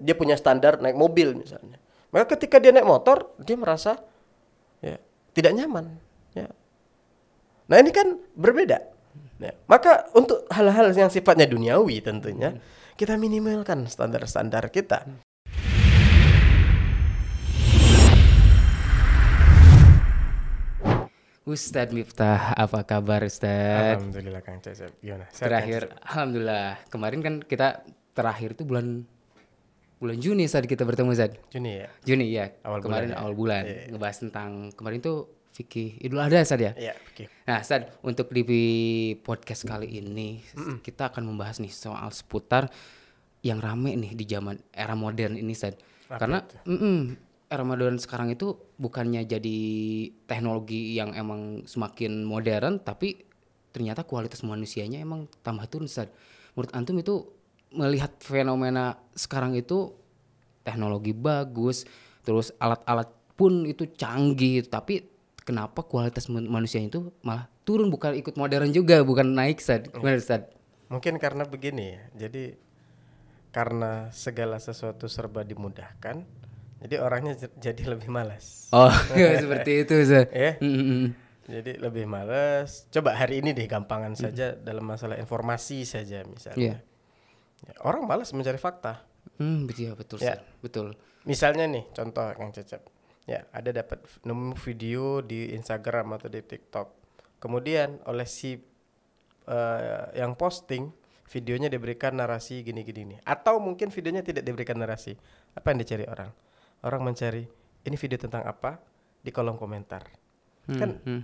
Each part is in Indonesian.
dia punya standar naik mobil misalnya. Maka ketika dia naik motor, dia merasa ya, tidak nyaman. Ya. Nah ini kan berbeda. Ya. Maka untuk hal-hal yang sifatnya duniawi tentunya, hmm. kita minimalkan standar-standar kita. Hmm. Ustadz Miftah, apa kabar Ustadz? Alhamdulillah Kang Cecep, terakhir, Alhamdulillah. Kemarin kan kita terakhir itu bulan bulan Juni saat kita bertemu Zad. Juni ya. Juni ya. Awal kemarin bulan, ya? awal bulan ya. ngebahas tentang kemarin tuh fikih Idul Adha Zad ya. Iya, fikih. Nah, Zad untuk di podcast kali ini mm -mm. kita akan membahas nih soal seputar yang rame nih di zaman era modern ini Zad Karena mm era modern sekarang itu bukannya jadi teknologi yang emang semakin modern tapi ternyata kualitas manusianya emang tambah turun Zad Menurut antum itu melihat fenomena sekarang itu teknologi bagus, terus alat-alat pun itu canggih, tapi kenapa kualitas manusia itu malah turun bukan ikut modern juga, bukan naik sad. Mungkin karena begini ya. Jadi karena segala sesuatu serba dimudahkan, jadi orangnya jadi lebih malas. Oh, seperti itu, Ya. Yeah. Hmm, hmm, hmm. Jadi lebih malas. Coba hari ini deh gampangan mm -hmm. saja dalam masalah informasi saja misalnya. Yeah orang malas mencari fakta. Hmm, betul, ya, betul, ya. betul. Misalnya nih, contoh yang Cecep. Ya, ada dapat nemu video di Instagram atau di TikTok. Kemudian oleh si uh, yang posting videonya diberikan narasi gini-gini nih. Atau mungkin videonya tidak diberikan narasi. Apa yang dicari orang? Orang mencari ini video tentang apa di kolom komentar. Hmm, kan hmm.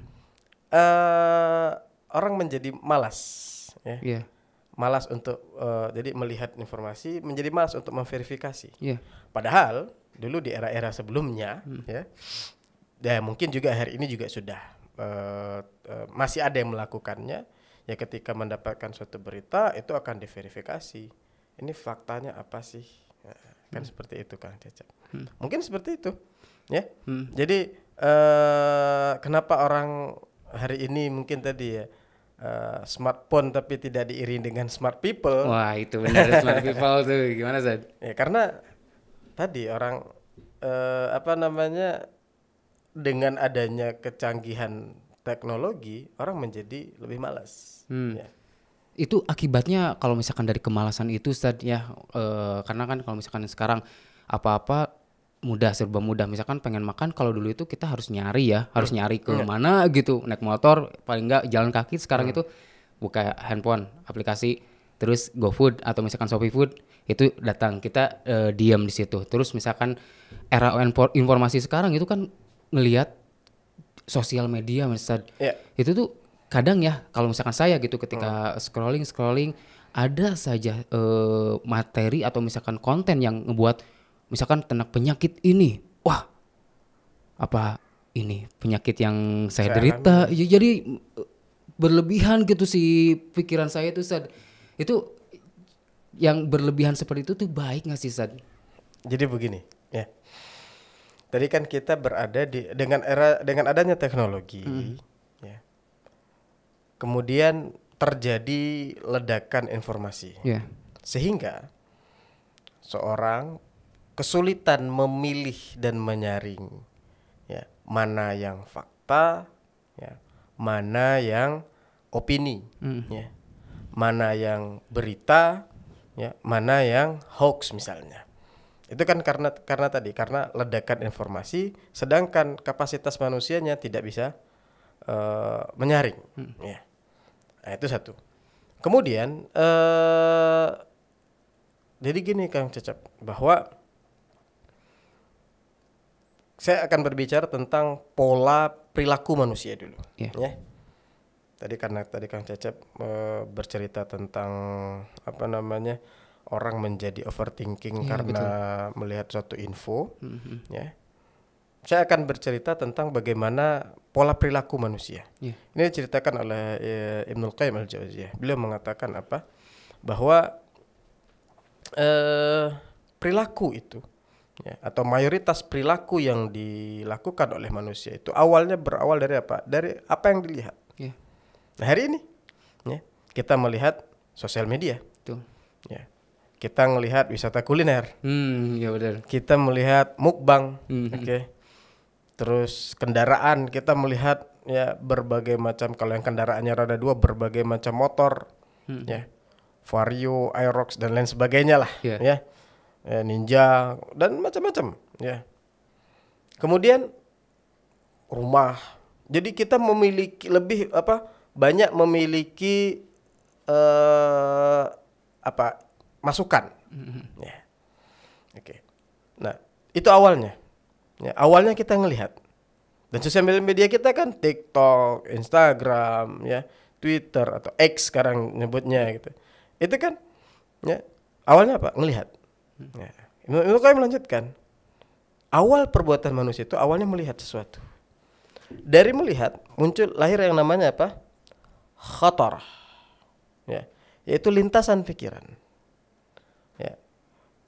Uh, orang menjadi malas, ya. Yeah malas untuk uh, jadi melihat informasi menjadi malas untuk memverifikasi. Yeah. Padahal dulu di era-era sebelumnya hmm. ya, ya mungkin juga hari ini juga sudah uh, uh, masih ada yang melakukannya. Ya ketika mendapatkan suatu berita itu akan diverifikasi. Ini faktanya apa sih? Ya, kan hmm. seperti itu Kang Cecep. Hmm. Mungkin seperti itu. Ya. Hmm. Jadi uh, kenapa orang hari ini mungkin tadi ya Eh, smartphone tapi tidak diiringi dengan smart people. Wah itu benar smart people tuh gimana Zed? Ya karena tadi orang uh, apa namanya dengan adanya kecanggihan teknologi orang menjadi lebih malas. Hmm. Ya. Itu akibatnya kalau misalkan dari kemalasan itu Ustaz ya uh, karena kan kalau misalkan sekarang apa-apa mudah serba mudah misalkan pengen makan kalau dulu itu kita harus nyari ya harus iya. nyari ke iya. mana gitu naik motor paling enggak jalan kaki sekarang hmm. itu buka handphone aplikasi terus GoFood atau misalkan Shopee Food itu datang kita uh, diam di situ terus misalkan era informasi sekarang itu kan ngelihat sosial media misal yeah. itu tuh kadang ya kalau misalkan saya gitu ketika hmm. scrolling scrolling ada saja uh, materi atau misalkan konten yang ngebuat misalkan tenak penyakit ini wah apa ini penyakit yang saya, derita ya, jadi eh, berlebihan gitu si pikiran saya itu Sad. itu yang berlebihan seperti itu tuh baik nggak sih Sad? Jadi begini ya tadi kan kita berada di dengan era dengan adanya teknologi hmm. ya kemudian terjadi ledakan informasi yeah. sehingga seorang kesulitan memilih dan menyaring ya mana yang fakta ya mana yang opini hmm. ya mana yang berita ya mana yang hoax misalnya itu kan karena karena tadi karena ledakan informasi sedangkan kapasitas manusianya tidak bisa uh, menyaring hmm. ya nah, itu satu kemudian uh, jadi gini kang cecep bahwa saya akan berbicara tentang pola perilaku manusia dulu. Yeah. Ya. Tadi karena tadi Kang Cecep e, bercerita tentang apa namanya orang menjadi overthinking yeah, karena betul. melihat suatu info, mm-hmm. ya. Saya akan bercerita tentang bagaimana pola perilaku manusia. Yeah. Ini diceritakan oleh e, Ibnul Qayyim al Jauziyah. Beliau mengatakan apa? Bahwa e, perilaku itu ya, atau mayoritas perilaku yang dilakukan oleh manusia itu awalnya berawal dari apa? Dari apa yang dilihat. Ya. Nah hari ini ya, kita melihat sosial media. Tuh. Ya. Kita melihat wisata kuliner. Hmm, ya benar. Kita melihat mukbang. Hmm. Oke. Okay. Terus kendaraan kita melihat ya berbagai macam kalau yang kendaraannya roda dua berbagai macam motor hmm. ya Vario, Aerox dan lain sebagainya lah yeah. ya, ya ya, ninja dan macam-macam ya kemudian rumah jadi kita memiliki lebih apa banyak memiliki eh, apa masukan mm-hmm. ya oke okay. nah itu awalnya ya, awalnya kita ngelihat dan sosial media kita kan TikTok Instagram ya Twitter atau X sekarang nyebutnya gitu itu kan ya awalnya apa ngelihat Nah, itu Qayyim melanjutkan, awal perbuatan manusia itu awalnya melihat sesuatu. Dari melihat muncul lahir yang namanya apa? kotor Ya, yaitu lintasan pikiran. Ya.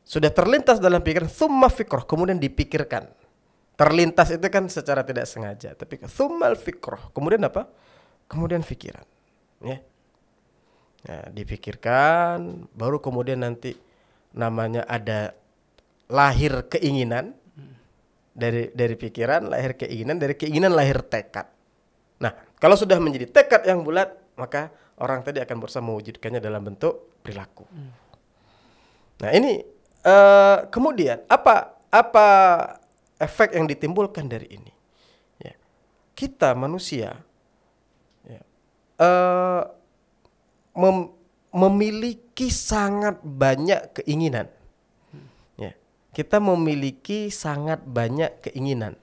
Sudah terlintas dalam pikiran, thumma fikroh, kemudian dipikirkan. Terlintas itu kan secara tidak sengaja, tapi thumma fikroh, kemudian apa? Kemudian pikiran. Ya. Nah, dipikirkan, baru kemudian nanti namanya ada lahir keinginan dari dari pikiran lahir keinginan dari keinginan lahir tekad. Nah, kalau sudah menjadi tekad yang bulat, maka orang tadi akan berusaha mewujudkannya dalam bentuk perilaku. Nah, ini uh, kemudian apa apa efek yang ditimbulkan dari ini? Ya. Kita manusia ya, uh, mem memiliki sangat banyak keinginan. Ya. Kita memiliki sangat banyak keinginan.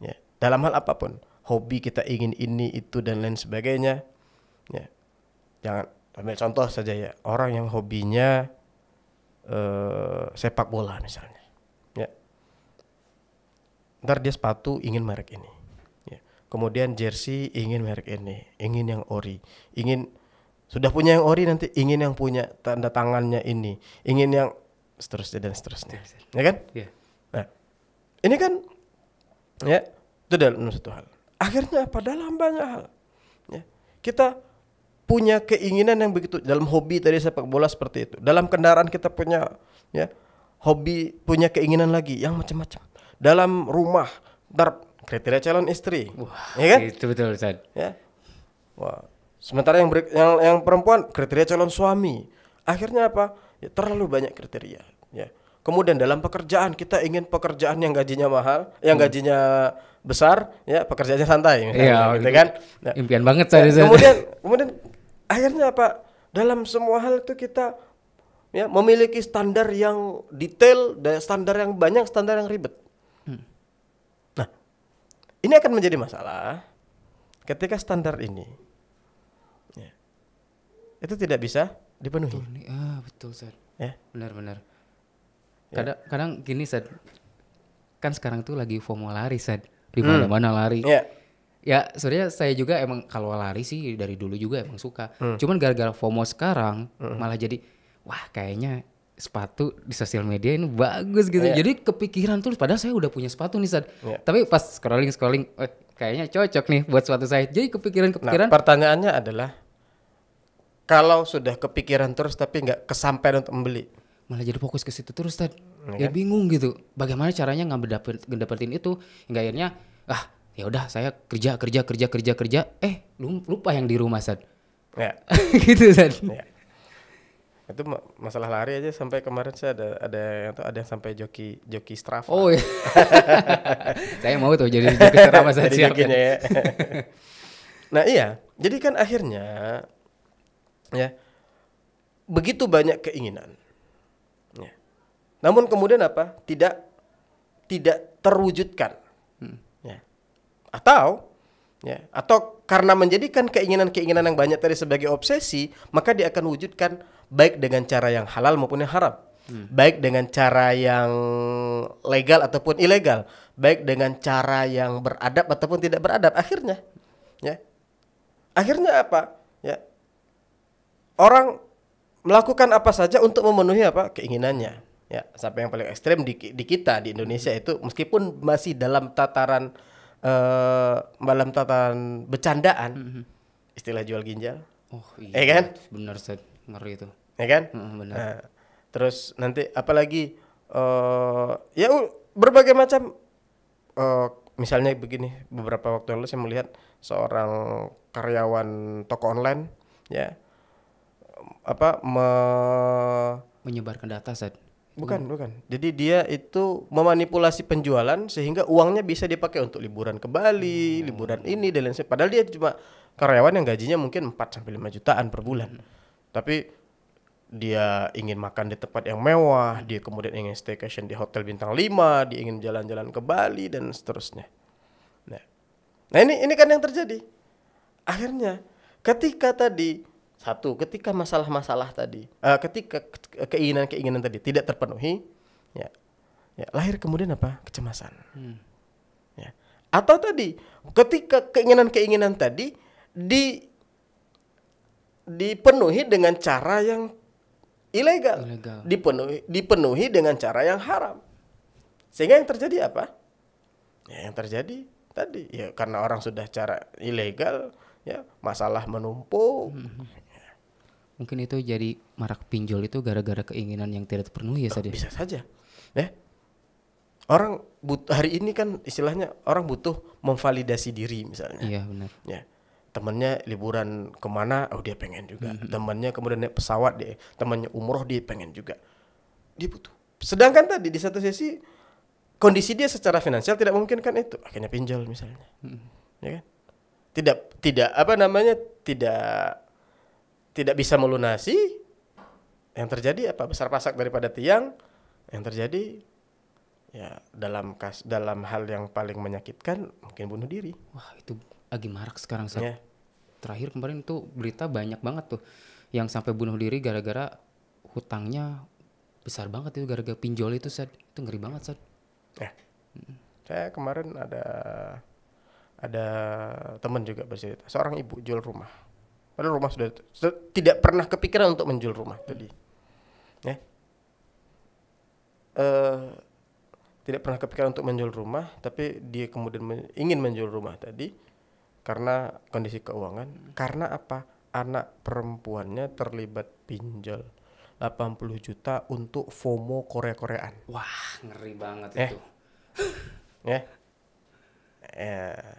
Ya. Dalam hal apapun, hobi kita ingin ini itu dan lain sebagainya. Ya. Jangan ambil contoh saja ya, orang yang hobinya uh, sepak bola misalnya. Ya. Ntar dia sepatu ingin merek ini. Ya. Kemudian jersey ingin merek ini, ingin yang ori, ingin sudah punya yang ori nanti ingin yang punya tanda tangannya ini, ingin yang seterusnya dan seterusnya. Iya, iya. Ya kan? Iya. Nah, ini kan ya itu dalam satu hal. Akhirnya apa? Dalam banyak hal. Ya. Kita punya keinginan yang begitu dalam hobi tadi sepak bola seperti itu. Dalam kendaraan kita punya ya hobi punya keinginan lagi yang macam-macam. Dalam rumah dar kriteria calon istri. Wah, ya kan? Itu betul Ustaz. Ya. Wah, Sementara yang beri, yang yang perempuan kriteria calon suami. Akhirnya apa? Ya, terlalu banyak kriteria, ya. Kemudian dalam pekerjaan kita ingin pekerjaan yang gajinya mahal, yang hmm. gajinya besar, ya pekerjaannya santai, iya, gitu, gitu kan? Ya. impian banget saya. kemudian kemudian akhirnya apa? Dalam semua hal itu kita ya memiliki standar yang detail dan standar yang banyak, standar yang ribet. Hmm. Nah, ini akan menjadi masalah ketika standar ini itu tidak bisa dipenuhi. Betul nih. Ah, betul, Sat. Ya. Benar-benar. Kadang ya. kadang gini, Sat, Kan sekarang tuh lagi FOMO lari, Sat, Di hmm. mana-mana hmm. lari. Ya. Ya, sebenarnya saya juga emang kalau lari sih dari dulu juga emang suka. Hmm. Cuman gara-gara FOMO sekarang hmm. malah jadi wah kayaknya sepatu di sosial media ini bagus gitu. Yeah. Jadi kepikiran terus padahal saya udah punya sepatu nih Sad. Yeah. Tapi pas scrolling scrolling eh, kayaknya cocok nih buat sepatu saya. Jadi kepikiran-kepikiran. Nah, pertanyaannya adalah kalau sudah kepikiran terus tapi nggak kesampaian untuk membeli malah jadi fokus ke situ terus Tad. Iya ya kan? bingung gitu. Bagaimana caranya nggak dapet, dapetin itu? Hingga akhirnya ah ya udah saya kerja kerja kerja kerja kerja eh lupa yang di rumah Sad. Ya. gitu Sad. Ya. Itu masalah lari aja sampai kemarin saya ada ada yang ada yang sampai joki joki straf. Oh iya. saya mau tuh jadi joki straf saja. jadi siap. Ya. nah iya, jadi kan akhirnya ya begitu banyak keinginan ya. namun kemudian apa tidak tidak terwujudkan hmm. ya. atau ya atau karena menjadikan keinginan-keinginan yang banyak tadi sebagai obsesi maka dia akan wujudkan baik dengan cara yang halal maupun yang haram hmm. baik dengan cara yang legal ataupun ilegal baik dengan cara yang beradab ataupun tidak beradab akhirnya ya akhirnya apa orang melakukan apa saja untuk memenuhi apa keinginannya. Ya, sampai yang paling ekstrem di, di kita di Indonesia itu meskipun masih dalam tataran uh, dalam tataran bercandaan mm -hmm. istilah jual ginjal. Oh iya. Ya kan? Benar set ngeri itu. Ya kan? Mm, benar. Nah, terus nanti apalagi uh, ya berbagai macam uh, misalnya begini beberapa waktu lalu saya melihat seorang karyawan toko online ya apa me menyebarkan data set bukan hmm. bukan jadi dia itu memanipulasi penjualan sehingga uangnya bisa dipakai untuk liburan ke Bali hmm. liburan ini dan lain sebagainya padahal dia cuma karyawan yang gajinya mungkin 4 sampai lima jutaan per bulan hmm. tapi dia ingin makan di tempat yang mewah, hmm. dia kemudian ingin staycation di hotel bintang 5, dia ingin jalan-jalan ke Bali dan seterusnya. Nah, nah ini ini kan yang terjadi. Akhirnya ketika tadi satu, ketika masalah-masalah tadi, uh, ketika keinginan-keinginan tadi tidak terpenuhi, ya, ya lahir kemudian apa? Kecemasan. Hmm. Ya. Atau tadi, ketika keinginan-keinginan tadi di dipenuhi dengan cara yang ilegal, dipenuhi dipenuhi dengan cara yang haram. Sehingga yang terjadi apa? Ya, yang terjadi tadi ya karena orang sudah cara ilegal ya masalah menumpuk hmm mungkin itu jadi marak pinjol itu gara-gara keinginan yang tidak terpenuhi ya oh, saja. Bisa saja. Ya. Orang but hari ini kan istilahnya orang butuh memvalidasi diri misalnya. Iya benar. Ya temennya liburan kemana, oh dia pengen juga. Mm -hmm. Temennya kemudian naik pesawat dia, temannya umroh dia pengen juga. Dia butuh. Sedangkan tadi di satu sisi kondisi dia secara finansial tidak mungkin kan itu, akhirnya pinjol misalnya, mm -hmm. ya kan? Tidak, tidak apa namanya, tidak tidak bisa melunasi, yang terjadi apa besar pasak daripada tiang, yang terjadi ya dalam kas dalam hal yang paling menyakitkan mungkin bunuh diri. Wah itu lagi marak sekarang saya. Terakhir kemarin tuh berita banyak banget tuh yang sampai bunuh diri gara-gara hutangnya besar banget itu gara-gara pinjol itu saya Itu ngeri banget saya Ya. Hmm. Saya kemarin ada ada teman juga bercerita seorang ibu jual rumah Padahal rumah sudah tidak pernah kepikiran untuk menjual rumah tadi. Ya. Uh, tidak pernah kepikiran untuk menjual rumah, tapi dia kemudian men ingin menjual rumah tadi karena kondisi keuangan. Hmm. Karena apa? Anak perempuannya terlibat pinjol 80 juta untuk FOMO Korea-Koreaan. Wah, ngeri banget eh. itu. ya. Eh.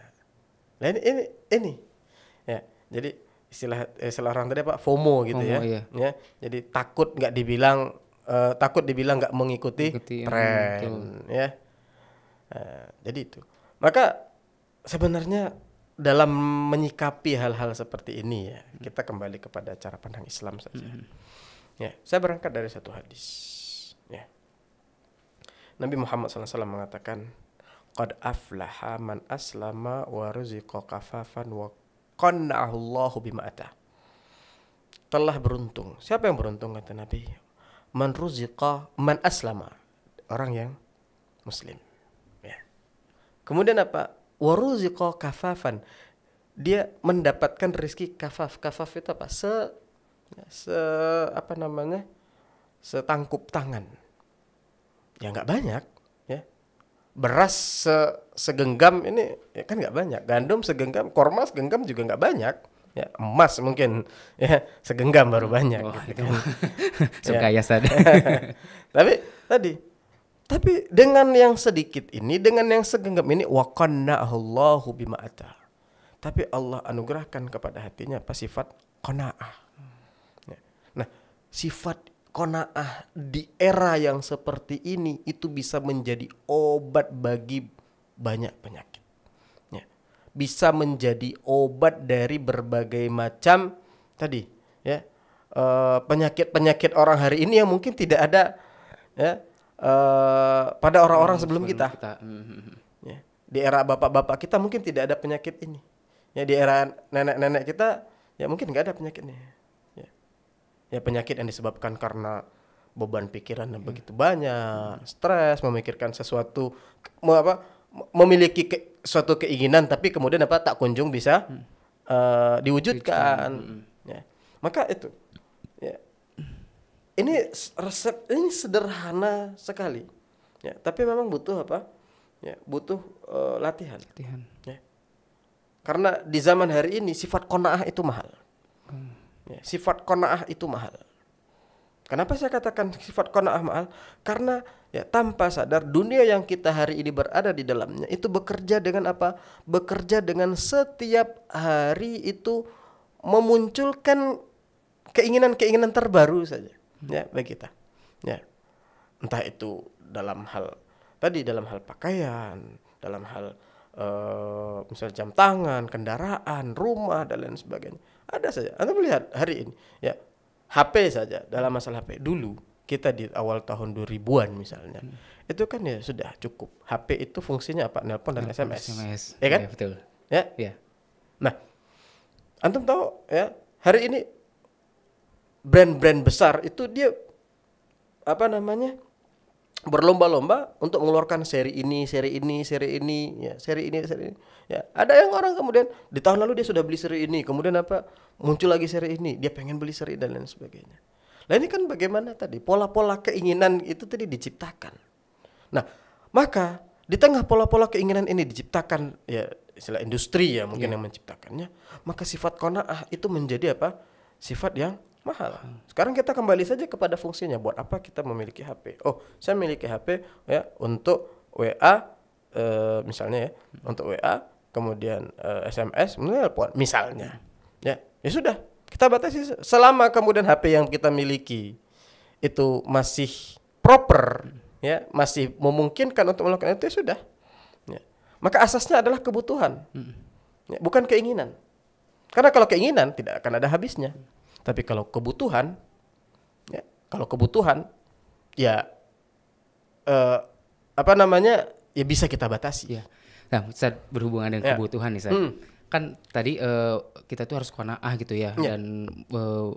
Nah, ini, ini ini. Ya, jadi istilah istilah eh, orang tadi apa FOMO gitu FOMO, ya. Iya. ya jadi takut nggak dibilang uh, takut dibilang nggak mengikuti, mengikuti ya, tren yang ya uh, jadi itu maka sebenarnya dalam menyikapi hal-hal seperti ini ya hmm. kita kembali kepada cara pandang Islam saja hmm. ya saya berangkat dari satu hadis ya Nabi Muhammad SAW mengatakan qad aflaha man aslama wa ruziqa kafafan wa qanna'ahullahu bima'ata. Telah beruntung. Siapa yang beruntung kata Nabi? Man ruziqa man aslama. Orang yang muslim. Ya. Kemudian apa? Waruziqa kafafan. Dia mendapatkan rezeki kafaf. Kafaf itu apa? Se ya, se apa namanya? Setangkup tangan. Ya nggak banyak, beras se segenggam ini ya kan nggak banyak gandum segenggam kormas segenggam juga nggak banyak ya emas mungkin ya segenggam baru banyak oh, gitu kan. suka ya, ya tapi tadi tapi dengan yang sedikit ini dengan yang segenggam ini wakanna Allahu bima ata tapi Allah anugerahkan kepada hatinya apa sifat qanaah ya. nah sifat konaah di era yang seperti ini itu bisa menjadi obat bagi banyak penyakit. Ya. Bisa menjadi obat dari berbagai macam tadi ya eh, penyakit-penyakit uh, orang hari ini yang mungkin tidak ada ya uh, pada orang-orang hmm, sebelum, sebelum kita. kita. Hmm, hmm, hmm. Ya. Di era bapak-bapak kita mungkin tidak ada penyakit ini. Ya di era nenek-nenek kita ya mungkin nggak ada penyakit ini ya penyakit yang disebabkan karena beban pikiran yang hmm. begitu banyak, stres, memikirkan sesuatu mau apa memiliki ke, suatu keinginan tapi kemudian apa tak kunjung bisa hmm. uh, diwujudkan. Hmm. Ya. Maka itu. Ya. Ini resep ini sederhana sekali. Ya, tapi memang butuh apa? Ya, butuh uh, latihan. Latihan. Ya. Karena di zaman hari ini sifat konaah itu mahal. Hmm Sifat kona'ah itu mahal. Kenapa saya katakan sifat kona'ah mahal? Karena ya tanpa sadar dunia yang kita hari ini berada di dalamnya itu bekerja dengan apa? Bekerja dengan setiap hari itu memunculkan keinginan-keinginan terbaru saja ya bagi kita. Ya. Entah itu dalam hal tadi dalam hal pakaian, dalam hal uh, misal jam tangan, kendaraan, rumah dan lain sebagainya. Ada saja. Anda melihat hari ini ya HP saja dalam masalah HP dulu kita di awal tahun 2000-an misalnya. Hmm. Itu kan ya sudah cukup. HP itu fungsinya apa? Nelpon dan Nelpon, SMS. SMS. Ya kan? Ya, betul. Ya. Ya. Nah, antum tahu ya, hari ini brand-brand besar itu dia apa namanya? berlomba-lomba untuk mengeluarkan seri ini, seri ini, seri ini, ya, seri ini, seri ini. Ya, ada yang orang kemudian di tahun lalu dia sudah beli seri ini, kemudian apa? muncul lagi seri ini, dia pengen beli seri dan lain sebagainya. Nah, ini kan bagaimana tadi? Pola-pola keinginan itu tadi diciptakan. Nah, maka di tengah pola-pola keinginan ini diciptakan ya istilah industri ya mungkin yeah. yang menciptakannya, maka sifat kona'ah itu menjadi apa? sifat yang mahal. Sekarang kita kembali saja kepada fungsinya. Buat apa kita memiliki HP? Oh, saya memiliki HP ya untuk WA e, eh, misalnya ya, untuk WA, kemudian e, eh, SMS, telepon misalnya. Ya, ya sudah. Kita batasi selama kemudian HP yang kita miliki itu masih proper ya, masih memungkinkan untuk melakukan itu ya sudah. Ya. Maka asasnya adalah kebutuhan. Hmm. Ya, bukan keinginan. Karena kalau keinginan tidak akan ada habisnya. Hmm tapi kalau kebutuhan, ya, kalau kebutuhan, ya eh, apa namanya ya bisa kita batasi. Ya. Nah, saat berhubungan dengan ya. kebutuhan nih, saya Hmm. Kan tadi uh, kita tuh harus qanaah gitu ya, ya. dan uh,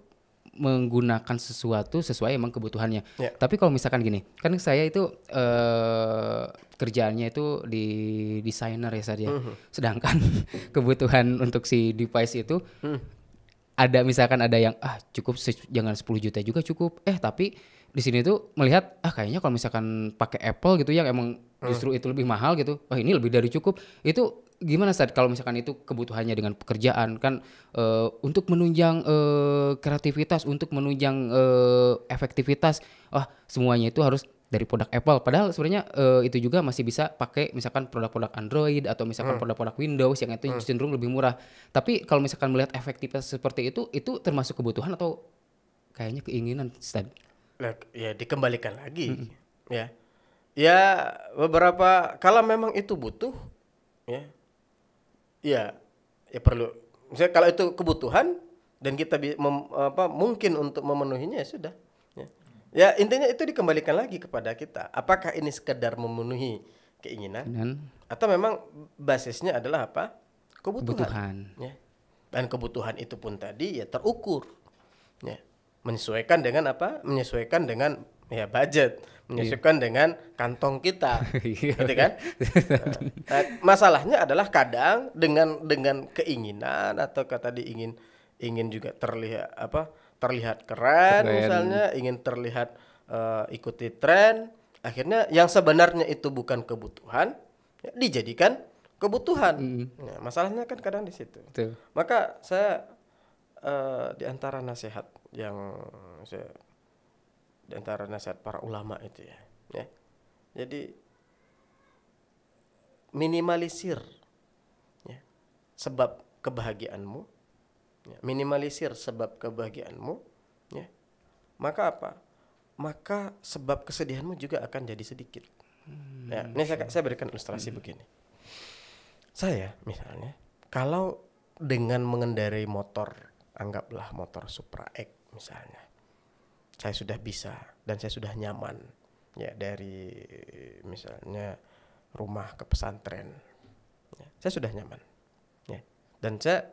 menggunakan sesuatu sesuai emang kebutuhannya. Ya. Tapi kalau misalkan gini, kan saya itu uh, kerjaannya itu di desainer ya saja. Ya. uh hmm. -huh. Sedangkan kebutuhan untuk si device itu -huh. Hmm ada misalkan ada yang ah cukup jangan 10 juta juga cukup eh tapi di sini tuh melihat ah kayaknya kalau misalkan pakai Apple gitu yang emang hmm. justru itu lebih mahal gitu wah oh, ini lebih dari cukup itu gimana saat kalau misalkan itu kebutuhannya dengan pekerjaan kan e, untuk menunjang e, kreativitas untuk menunjang e, efektivitas wah oh, semuanya itu harus dari produk Apple. Padahal sebenarnya uh, itu juga masih bisa pakai misalkan produk-produk Android atau misalkan hmm. produk-produk hmm. Windows yang itu hmm. cenderung lebih murah. Tapi kalau misalkan melihat efektivitas seperti itu, itu termasuk kebutuhan atau kayaknya keinginan, stand? ya dikembalikan lagi, hmm. ya. Ya beberapa kalau memang itu butuh, ya, ya, ya perlu. Misalnya kalau itu kebutuhan dan kita mem, apa, mungkin untuk memenuhinya ya sudah Ya intinya itu dikembalikan lagi kepada kita. Apakah ini sekedar memenuhi keinginan Dan, atau memang basisnya adalah apa? Kebutuhan. kebutuhan. Ya. Dan kebutuhan itu pun tadi ya terukur. Ya. Menyesuaikan dengan apa? Menyesuaikan dengan ya budget, menyesuaikan yeah. dengan kantong kita. Iya. gitu kan? nah, masalahnya adalah kadang dengan dengan keinginan atau kata ingin ingin juga terlihat apa? terlihat keren, keren. misalnya ingin terlihat uh, ikuti tren akhirnya yang sebenarnya itu bukan kebutuhan ya, dijadikan kebutuhan mm. nah, masalahnya kan kadang di situ Tuh. maka saya uh, di antara nasihat yang saya di antara nasihat para ulama itu ya ya jadi minimalisir ya, sebab kebahagiaanmu ya, minimalisir sebab kebahagiaanmu ya maka apa maka sebab kesedihanmu juga akan jadi sedikit hmm, ya ini saya, saya berikan ilustrasi hmm. begini saya misalnya kalau dengan mengendarai motor anggaplah motor Supra X misalnya saya sudah bisa dan saya sudah nyaman ya dari misalnya rumah ke pesantren ya, saya sudah nyaman ya dan saya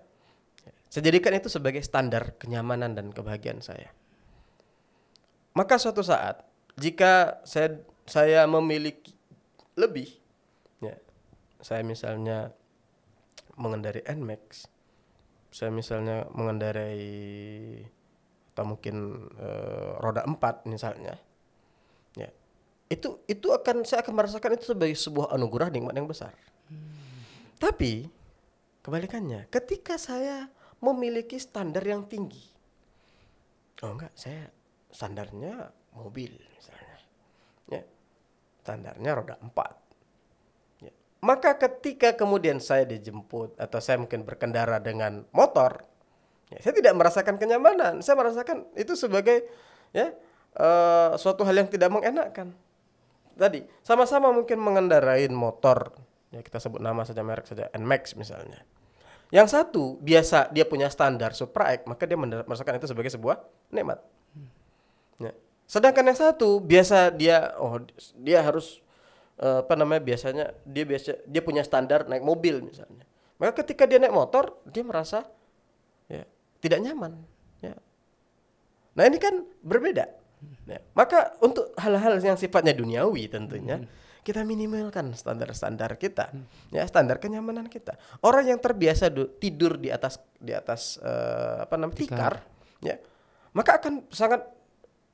saya jadikan itu sebagai standar kenyamanan dan kebahagiaan saya. Maka suatu saat jika saya saya memiliki lebih ya. Saya misalnya mengendarai Nmax. Saya misalnya mengendarai atau mungkin e, roda empat misalnya. Ya. Itu itu akan saya akan merasakan itu sebagai sebuah anugerah nikmat yang besar. Hmm. Tapi kebalikannya, ketika saya memiliki standar yang tinggi. Oh enggak, saya standarnya mobil misalnya. Ya. Standarnya roda empat. Ya. Maka ketika kemudian saya dijemput atau saya mungkin berkendara dengan motor, ya, saya tidak merasakan kenyamanan. Saya merasakan itu sebagai ya uh, suatu hal yang tidak mengenakan. Tadi sama-sama mungkin mengendarain motor, ya kita sebut nama saja merek saja, Nmax misalnya yang satu biasa dia punya standar supraek, maka dia merasakan itu sebagai sebuah nikmat. Ya. Sedangkan yang satu biasa dia oh dia harus eh, apa namanya biasanya dia biasa dia punya standar naik mobil misalnya. Maka ketika dia naik motor dia merasa ya tidak nyaman. Ya. Nah ini kan berbeda. Ya. Maka untuk hal-hal yang sifatnya duniawi tentunya. Hmm kita minimalkan standar-standar kita hmm. ya standar kenyamanan kita orang yang terbiasa do, tidur di atas di atas uh, apa namanya tikar. tikar ya maka akan sangat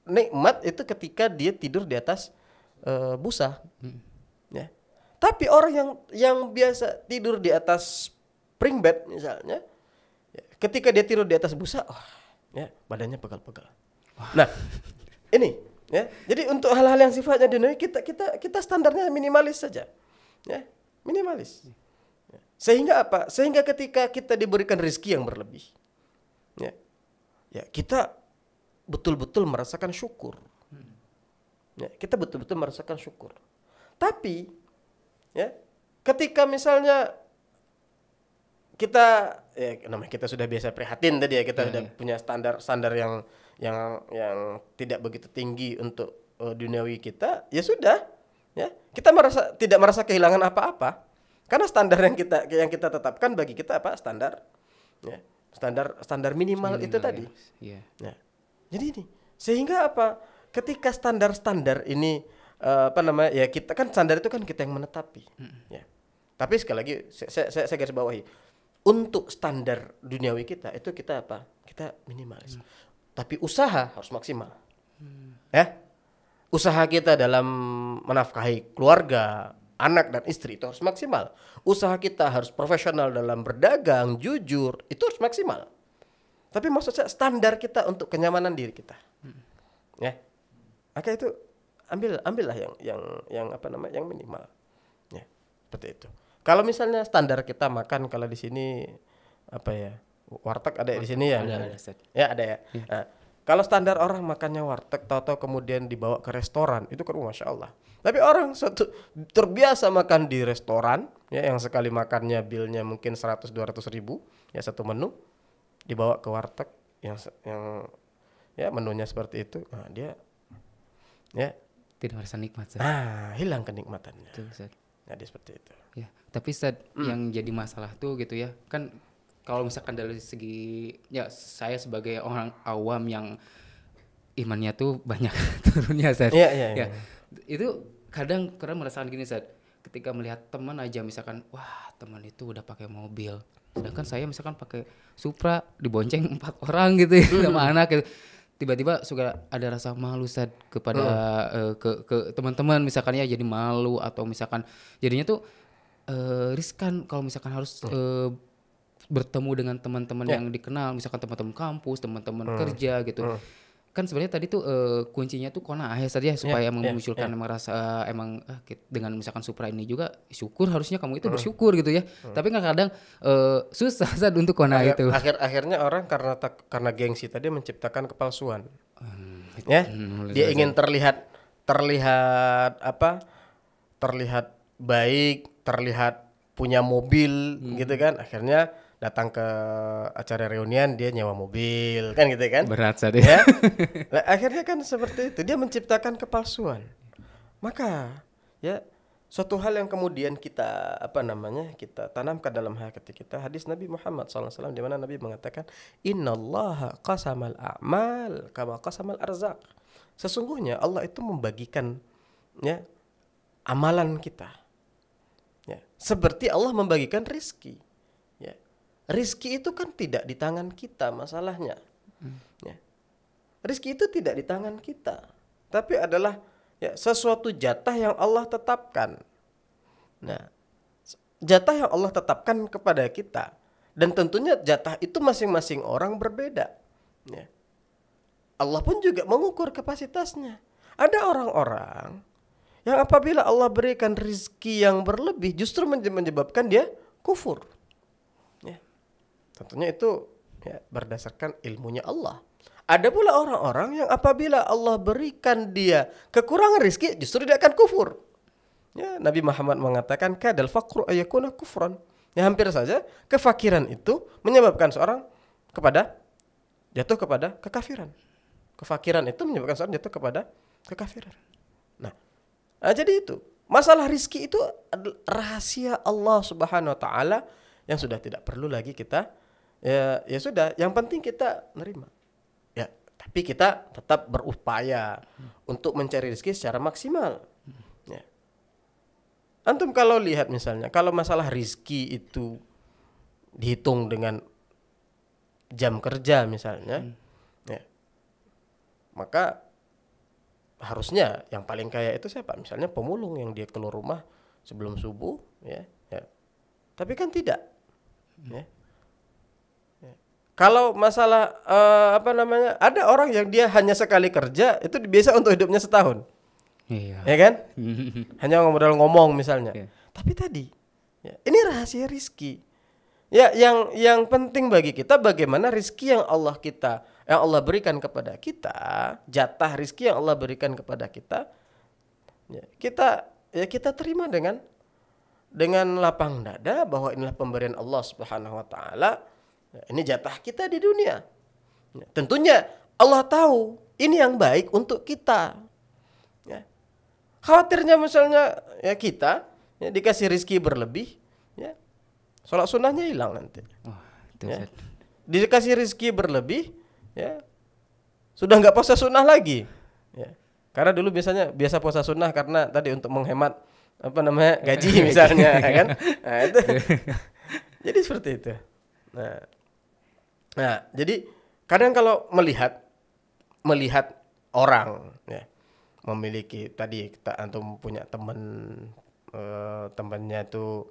nikmat itu ketika dia tidur di atas uh, busa hmm. ya tapi orang yang yang biasa tidur di atas spring bed misalnya ya, ketika dia tidur di atas busa oh, ya badannya pegal-pegal nah ini Ya, jadi untuk hal-hal yang sifatnya duniawi kita kita kita standarnya minimalis saja. Ya, minimalis. Ya. Sehingga apa? Sehingga ketika kita diberikan rezeki yang berlebih, ya, ya kita betul-betul merasakan syukur. Hmm. Ya, kita betul-betul merasakan syukur. Tapi, ya, ketika misalnya kita ya namanya kita sudah biasa prihatin tadi ya kita ya, sudah ya. punya standar standar yang yang yang tidak begitu tinggi untuk uh, duniawi kita, ya sudah, ya kita merasa tidak merasa kehilangan apa-apa karena standar yang kita yang kita tetapkan bagi kita apa standar, ya standar standar minimal, standar itu tadi, ya. ya jadi ini sehingga apa ketika standar standar ini uh, apa namanya ya kita kan standar itu kan kita yang menetapi, hmm. ya tapi sekali lagi saya saya, saya garis bawahi untuk standar duniawi kita itu kita apa kita minimalis hmm tapi usaha harus maksimal. Hmm. Ya. Usaha kita dalam menafkahi keluarga, anak dan istri itu harus maksimal. Usaha kita harus profesional dalam berdagang, jujur, itu harus maksimal. Tapi maksud saya standar kita untuk kenyamanan diri kita. Hmm. Ya. Maka itu ambil ambillah yang yang yang apa namanya yang minimal. Ya, seperti itu. Kalau misalnya standar kita makan kalau di sini apa ya? warteg ada di sini ya? Ada, ada. Ya ada ya. ya. Nah, kalau standar orang makannya warteg, tahu-tahu kemudian dibawa ke restoran, itu kan masya Allah. Tapi orang satu terbiasa makan di restoran, ya yang sekali makannya bilnya mungkin 100-200 ribu, ya satu menu, dibawa ke warteg yang yang ya menunya seperti itu, nah, dia ya tidak merasa nikmat. Zat. nah hilang kenikmatannya. Betul, nah, seperti itu. Ya, tapi mm. yang jadi masalah tuh gitu ya, kan kalau misalkan dari segi ya saya sebagai orang awam yang imannya tuh banyak turunnya yeah, yeah, yeah. ya iya. Itu kadang keren merasakan gini saat ketika melihat teman aja misalkan wah teman itu udah pakai mobil sedangkan saya misalkan pakai Supra dibonceng empat orang gitu ya, sama anak gitu tiba-tiba suka ada rasa malu saat kepada hmm. uh, ke ke teman-teman misalkan ya jadi malu atau misalkan jadinya tuh uh, riskan kalau misalkan harus hmm. uh, bertemu dengan teman-teman oh. yang ya. dikenal, misalkan teman-teman kampus, teman-teman hmm. kerja gitu. Hmm. Kan sebenarnya tadi tuh uh, kuncinya tuh kona akhir saja ya, ya, supaya yeah, emang yeah, memunculkan yeah. Eh, emang uh, emang uh, dengan misalkan supra ini juga syukur harusnya kamu itu hmm. bersyukur gitu ya. Hmm. Tapi nggak kan kadang uh, susah saat untuk kona akhir, itu. Akhir akhirnya orang karena tak, karena gengsi tadi menciptakan kepalsuan. Hmm, ya. Hmm, Dia ingin terlihat terlihat apa? Terlihat baik, terlihat punya mobil hmm. gitu kan. Akhirnya datang ke acara reunian dia nyewa mobil kan gitu kan berat saja ya nah, akhirnya kan seperti itu dia menciptakan kepalsuan maka ya suatu hal yang kemudian kita apa namanya kita tanamkan dalam hati kita hadis Nabi Muhammad SAW di mana Nabi mengatakan Allah qasamal a'mal kama qasamal arzak sesungguhnya Allah itu membagikan ya amalan kita ya seperti Allah membagikan rizki Rizki itu kan tidak di tangan kita masalahnya. Hmm. Ya. Rizki itu tidak di tangan kita, tapi adalah ya sesuatu jatah yang Allah tetapkan. Nah, jatah yang Allah tetapkan kepada kita dan tentunya jatah itu masing-masing orang berbeda. Ya. Allah pun juga mengukur kapasitasnya. Ada orang-orang yang apabila Allah berikan rizki yang berlebih justru menyebabkan dia kufur. Tentunya itu ya, berdasarkan ilmunya Allah. Ada pula orang-orang yang apabila Allah berikan dia kekurangan rizki justru dia akan kufur. Ya, Nabi Muhammad mengatakan kadal fakru ayakuna kufron. Ya hampir saja kefakiran itu menyebabkan seorang kepada jatuh kepada kekafiran. Kefakiran itu menyebabkan seorang jatuh kepada kekafiran. Nah, nah jadi itu masalah rizki itu rahasia Allah Subhanahu Wa Taala yang sudah tidak perlu lagi kita ya ya sudah yang penting kita nerima ya tapi kita tetap berupaya hmm. untuk mencari rezeki secara maksimal hmm. ya. antum kalau lihat misalnya kalau masalah rezeki itu dihitung dengan jam kerja misalnya hmm. ya maka harusnya yang paling kaya itu siapa misalnya pemulung yang dia keluar rumah sebelum subuh ya, ya. tapi kan tidak hmm. ya kalau masalah uh, apa namanya, ada orang yang dia hanya sekali kerja itu biasa untuk hidupnya setahun. Iya. Ya kan? hanya modal ngomong misalnya. okay. Iya. Tapi tadi ya, ini rahasia rizki. Ya, yang yang penting bagi kita bagaimana rizki yang Allah kita yang Allah berikan kepada kita, jatah rizki yang Allah berikan kepada kita, ya, kita ya kita terima dengan dengan lapang dada bahwa inilah pemberian Allah Subhanahu Wa Taala ini jatah kita di dunia. Tentunya Allah tahu ini yang baik untuk kita. Ya. Khawatirnya misalnya ya kita ya, dikasih rizki berlebih, ya, sholat sunnahnya hilang nanti. Oh, ya. Dikasih rizki berlebih, ya, sudah nggak puasa sunnah lagi. Ya. Karena dulu biasanya biasa puasa sunnah karena tadi untuk menghemat apa namanya gaji misalnya ya kan. Nah, itu. Jadi seperti itu. Nah, Nah, jadi kadang kalau melihat melihat orang ya memiliki tadi kita antum punya teman uh, eh, temennya itu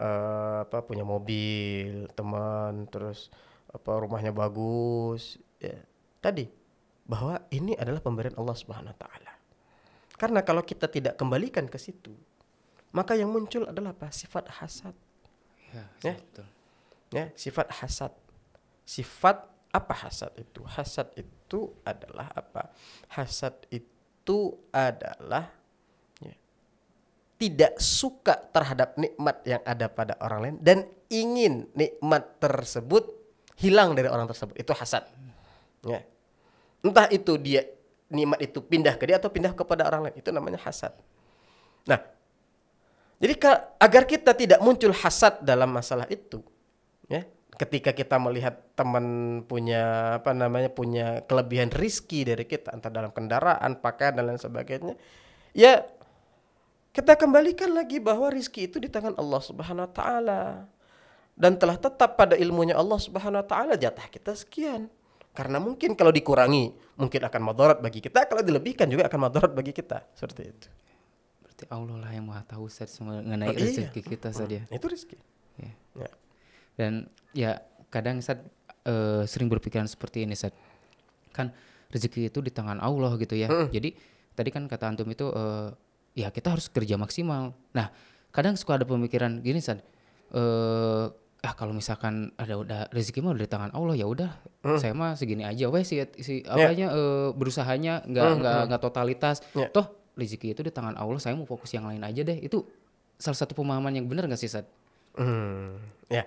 uh, apa punya mobil teman terus apa rumahnya bagus ya tadi bahwa ini adalah pemberian Allah Subhanahu wa taala. Karena kalau kita tidak kembalikan ke situ, maka yang muncul adalah apa? Sifat hasad. Ya, ya. Betul. ya sifat hasad sifat apa hasad itu? Hasad itu adalah apa? Hasad itu adalah ya, tidak suka terhadap nikmat yang ada pada orang lain dan ingin nikmat tersebut hilang dari orang tersebut. Itu hasad. Ya. Entah itu dia nikmat itu pindah ke dia atau pindah kepada orang lain. Itu namanya hasad. Nah, jadi agar kita tidak muncul hasad dalam masalah itu, ya, ketika kita melihat teman punya apa namanya punya kelebihan rizki dari kita entah dalam kendaraan pakaian dan lain sebagainya ya kita kembalikan lagi bahwa rizki itu di tangan Allah Subhanahu Wa Taala dan telah tetap pada ilmunya Allah Subhanahu Wa Taala jatah kita sekian karena mungkin kalau dikurangi mungkin akan madarat bagi kita kalau dilebihkan juga akan madarat bagi kita seperti itu berarti Allah lah yang maha tahu mengenai oh, iya. rezeki kita saja ya. hmm. itu rezeki ya. ya dan ya kadang saat uh, eh, sering berpikiran seperti ini saat kan rezeki itu di tangan Allah gitu ya hmm. jadi tadi kan kata antum itu uh, ya kita harus kerja maksimal nah kadang suka ada pemikiran gini saat uh, eh, ah kalau misalkan ada udah rezeki mah udah di tangan Allah ya udah hmm. saya mah segini aja wes si si yeah. apanya uh, berusahanya nggak mm, nggak hmm. nggak totalitas yeah. toh rezeki itu di tangan Allah saya mau fokus yang lain aja deh itu salah satu pemahaman yang benar nggak sih saat Hmm, ya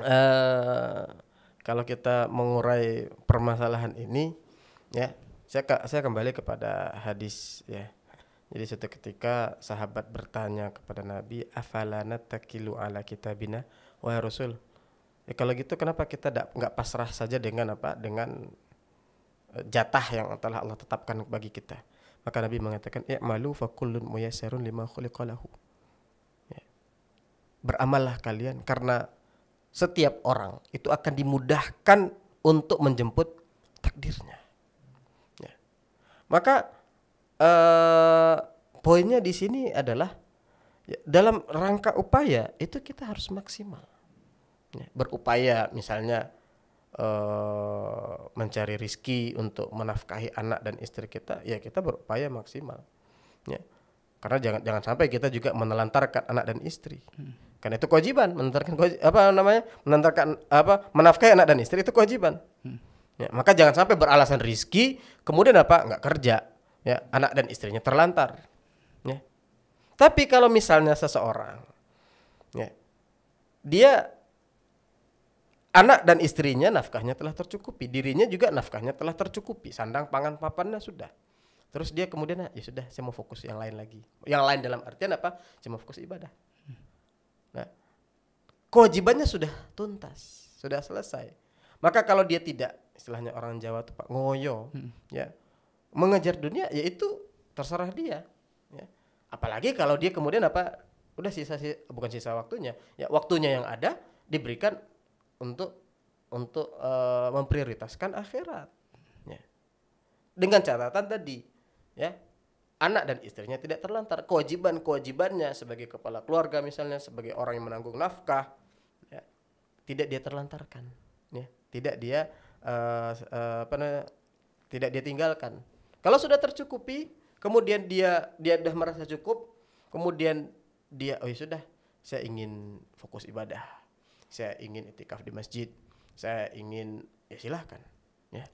Eh, kalau kita mengurai permasalahan ini ya saya saya kembali kepada hadis ya jadi suatu ketika sahabat bertanya kepada Nabi afalana takilu ala bina, wahai Rasul ya, kalau gitu kenapa kita nggak pasrah saja dengan apa dengan eh, jatah yang telah Allah tetapkan bagi kita maka Nabi mengatakan ya malu fakulun muyassarun lima khuliqalahu ya. beramallah kalian karena setiap orang itu akan dimudahkan untuk menjemput takdirnya. Ya. Maka eh, poinnya di sini adalah ya, dalam rangka upaya itu kita harus maksimal ya, berupaya misalnya eh, mencari rizki untuk menafkahi anak dan istri kita ya kita berupaya maksimal ya karena jangan jangan sampai kita juga menelantarkan anak dan istri hmm karena itu kewajiban menentarkan apa namanya? menentarkan apa? menafkahi anak dan istri itu kewajiban. Hmm. Ya, maka jangan sampai beralasan rizki kemudian apa? nggak kerja. Ya, anak dan istrinya terlantar. Ya. Tapi kalau misalnya seseorang ya, dia anak dan istrinya nafkahnya telah tercukupi, dirinya juga nafkahnya telah tercukupi, sandang pangan papannya sudah. Terus dia kemudian ya sudah saya mau fokus yang lain lagi. Yang lain dalam artian apa? Saya mau fokus ibadah kewajibannya sudah tuntas, sudah selesai. Maka kalau dia tidak, istilahnya orang Jawa tuh Pak ngoyo, hmm. ya. Mengejar dunia ya itu terserah dia, ya. Apalagi kalau dia kemudian apa udah sisa, sisa bukan sisa waktunya, ya waktunya yang ada diberikan untuk untuk uh, memprioritaskan akhirat. Ya. Dengan catatan tadi, ya anak dan istrinya tidak terlantar kewajiban kewajibannya sebagai kepala keluarga misalnya sebagai orang yang menanggung nafkah tidak dia terlantarkan ya tidak dia uh, uh, apa namanya tidak dia tinggalkan kalau sudah tercukupi kemudian dia dia sudah merasa cukup kemudian dia oh ya sudah saya ingin fokus ibadah saya ingin itikaf di masjid saya ingin ya silahkan ya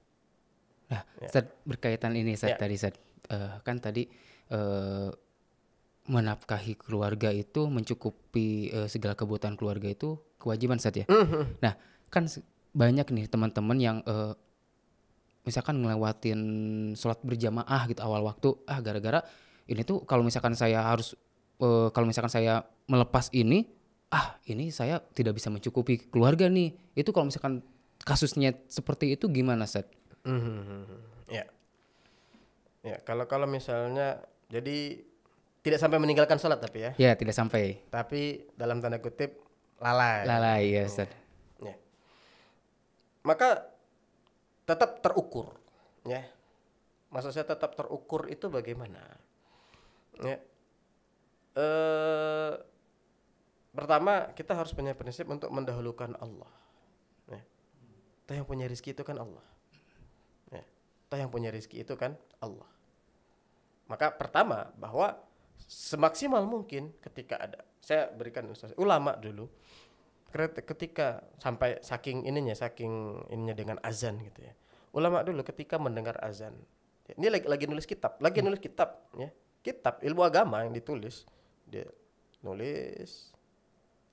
nah ya. Saat berkaitan ini saya ya. tadi saat uh, eh, kan tadi uh, menafkahi keluarga itu mencukupi uh, segala kebutuhan keluarga itu kewajiban saat ya. Mm -hmm. Nah, kan banyak nih teman-teman yang uh, misalkan ngelewatin sholat berjamaah gitu awal waktu ah gara-gara ini tuh kalau misalkan saya harus uh, kalau misalkan saya melepas ini ah ini saya tidak bisa mencukupi keluarga nih itu kalau misalkan kasusnya seperti itu gimana set? Mm-hmm. Ya, ya kalau kalau misalnya jadi tidak sampai meninggalkan sholat tapi ya? Ya tidak sampai. Tapi dalam tanda kutip lalai. Lalai ya Ustaz. Ya. Maka tetap terukur ya. Maksud saya tetap terukur itu bagaimana? Ya. E, pertama kita harus punya prinsip untuk mendahulukan Allah. Ya. Kita yang punya rizki itu kan Allah. Ya. Kita yang punya rizki itu kan Allah. Maka pertama bahwa semaksimal mungkin ketika ada saya berikan ulama dulu ketika sampai saking ininya saking ininya dengan azan gitu ya ulama dulu ketika mendengar azan ya, ini lagi, lagi nulis kitab lagi hmm. nulis kitab ya kitab ilmu agama yang ditulis dia nulis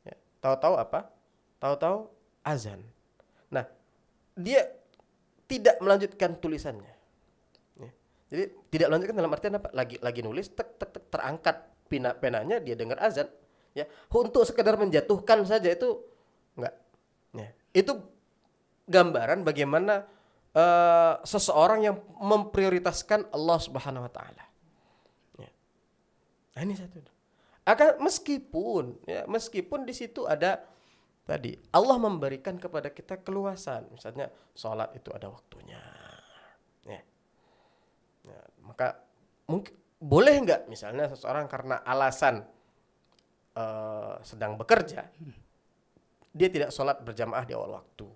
ya. tahu-tahu apa tahu-tahu azan nah dia tidak melanjutkan tulisannya jadi tidak lanjutkan dalam artian apa? Lagi lagi nulis tek tek, tek terangkat pena penanya dia dengar azan ya. Untuk sekedar menjatuhkan saja itu enggak. Ya. Itu gambaran bagaimana uh, seseorang yang memprioritaskan Allah Subhanahu wa taala. Ya. Nah, ini satu. Akan meskipun ya, meskipun di situ ada tadi Allah memberikan kepada kita keluasan misalnya sholat itu ada waktunya ya maka mungkin boleh nggak misalnya seseorang karena alasan uh, sedang bekerja dia tidak sholat berjamaah di awal waktu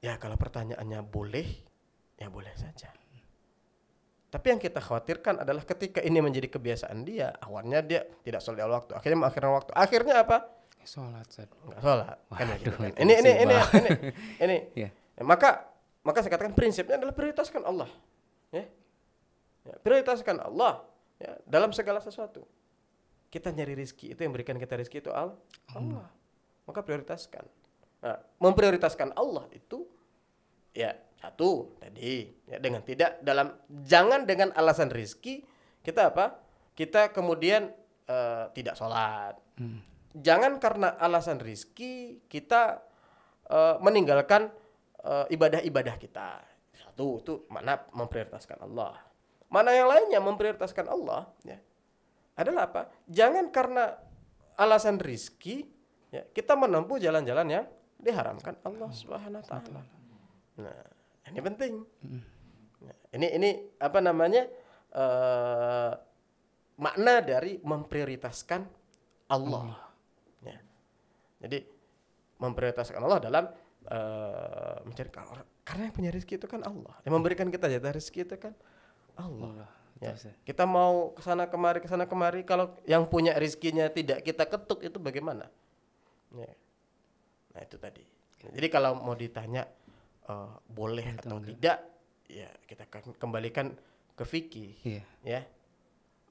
ya kalau pertanyaannya boleh ya boleh saja tapi yang kita khawatirkan adalah ketika ini menjadi kebiasaan dia, awalnya dia tidak sholat di awal waktu, akhirnya mengakhirkan waktu. Akhirnya apa? Sholat. Enggak sholat. Kan ya gitu Waduh, kan. Ini, ini, ini, ini, ini, Yeah. Maka, maka saya katakan prinsipnya adalah prioritaskan Allah. Ya. Ya, prioritaskan Allah ya, dalam segala sesuatu. Kita nyari rizki itu yang berikan kita rizki itu Allah. Allah. Maka prioritaskan. Nah, memprioritaskan Allah itu ya satu tadi ya, dengan tidak dalam jangan dengan alasan rizki kita apa kita kemudian uh, tidak sholat hmm. jangan karena alasan rizki kita uh, meninggalkan eh, ibadah-ibadah kita satu itu mana memprioritaskan Allah Mana yang lainnya memprioritaskan Allah ya. Adalah apa? Jangan karena alasan rizki ya, kita menempuh jalan-jalan yang diharamkan Allah Subhanahu wa taala. Nah, ini penting. Nah, ini ini apa namanya? Uh, makna dari memprioritaskan Allah. Ya. Jadi memprioritaskan Allah dalam uh, mencari karena yang punya rezeki itu kan Allah. Yang memberikan kita jatah rezeki itu kan Allah. Ya. Kita mau ke sana kemari ke sana kemari kalau yang punya rizkinya tidak kita ketuk itu bagaimana? Ya. Nah, itu tadi. Jadi kalau mau ditanya uh, boleh atau, atau tidak, ya kita akan kembalikan ke fikih. Ya. Ya.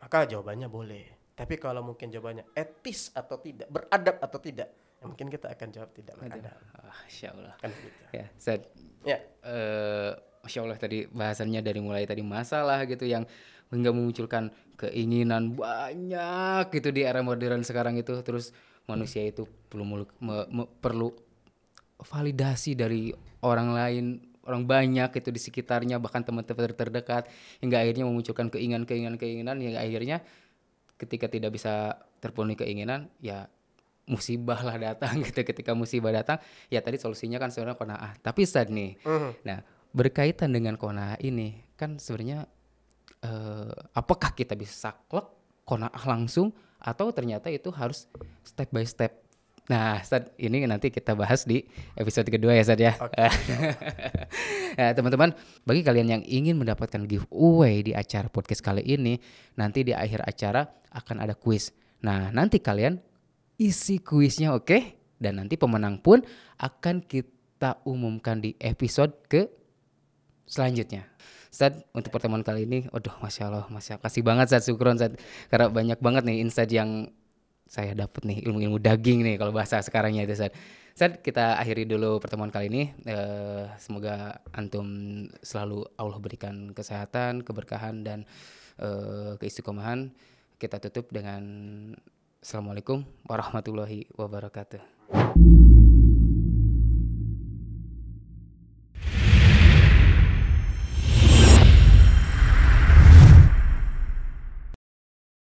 Maka jawabannya boleh. Tapi kalau mungkin jawabannya etis atau tidak, beradab atau tidak, ya mungkin kita akan jawab tidak beradab. Ah, insyaallah. Kan gitu. Ya, Zed. Ya. Uh, Masya Allah tadi bahasannya dari mulai tadi masalah gitu yang hingga memunculkan keinginan banyak gitu di era modern sekarang itu terus manusia itu perlu me, me, perlu validasi dari orang lain orang banyak itu di sekitarnya bahkan teman-teman terdekat hingga akhirnya memunculkan keinginan-keinginan-keinginan yang akhirnya ketika tidak bisa terpenuhi keinginan ya musibah lah datang gitu ketika musibah datang ya tadi solusinya kan sebenarnya pernah ah tapi sad nih uh hmm. -huh. nah berkaitan dengan kona ini kan sebenarnya eh, apakah kita bisa saklek konaah langsung atau ternyata itu harus step by step Nah, Ustaz, ini nanti kita bahas di episode kedua ya, Ustaz ya. Okay. nah, teman-teman, bagi kalian yang ingin mendapatkan giveaway di acara podcast kali ini, nanti di akhir acara akan ada kuis. Nah, nanti kalian isi kuisnya, oke? Okay? Dan nanti pemenang pun akan kita umumkan di episode ke selanjutnya. Ustaz, untuk pertemuan kali ini, aduh Masya Allah, Masya Allah, kasih banget Ustaz, syukur Ustaz. Karena banyak banget nih insight yang saya dapat nih, ilmu-ilmu daging nih kalau bahasa sekarangnya itu Ustaz. Ustaz, kita akhiri dulu pertemuan kali ini. Eh, semoga Antum selalu Allah berikan kesehatan, keberkahan, dan eh, keistiqomahan. Kita tutup dengan Assalamualaikum warahmatullahi wabarakatuh.